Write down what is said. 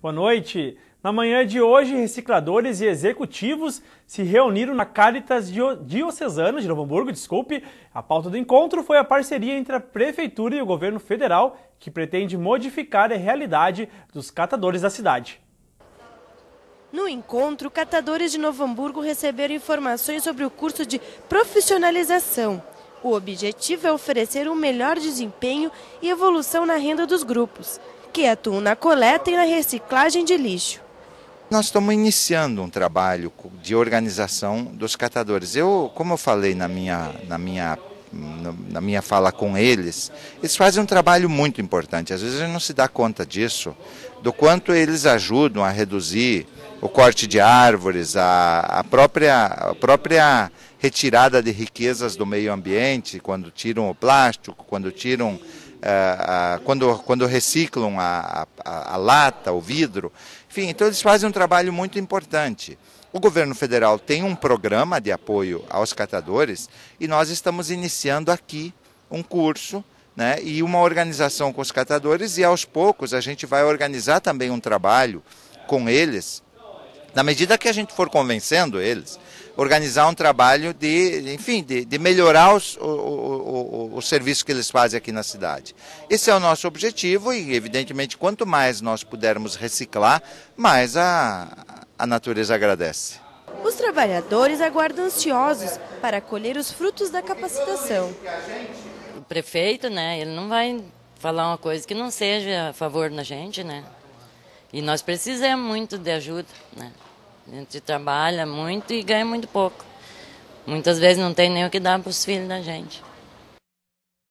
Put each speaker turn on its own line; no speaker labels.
Boa noite. Na manhã de hoje, recicladores e executivos se reuniram na Caritas Diocesana de Novo Hamburgo, desculpe. A pauta do encontro foi a parceria entre a Prefeitura e o Governo Federal, que pretende modificar a realidade dos catadores da cidade.
No encontro, catadores de Novo Hamburgo receberam informações sobre o curso de profissionalização. O objetivo é oferecer um melhor desempenho e evolução na renda dos grupos que atuam na coleta e na reciclagem de lixo.
Nós estamos iniciando um trabalho de organização dos catadores. Eu, como eu falei na minha, na minha na minha fala com eles, eles fazem um trabalho muito importante. Às vezes a gente não se dá conta disso, do quanto eles ajudam a reduzir o corte de árvores, a, a, própria, a própria retirada de riquezas do meio ambiente, quando tiram o plástico, quando tiram quando, quando reciclam a, a, a lata, o vidro. Enfim, então eles fazem um trabalho muito importante. O governo federal tem um programa de apoio aos catadores e nós estamos iniciando aqui um curso né, e uma organização com os catadores, e aos poucos a gente vai organizar também um trabalho com eles na medida que a gente for convencendo eles, organizar um trabalho de, enfim, de, de melhorar os, o, o, o, o, serviço que eles fazem aqui na cidade. Esse é o nosso objetivo e, evidentemente, quanto mais nós pudermos reciclar, mais a, a natureza agradece.
Os trabalhadores aguardam ansiosos para colher os frutos da capacitação.
O
prefeito, né, ele não vai falar uma coisa que não seja a favor da gente, né? E nós precisamos muito de ajuda, né? A gente trabalha muito e ganha muito pouco. Muitas vezes não tem nem o que dar para os filhos da gente.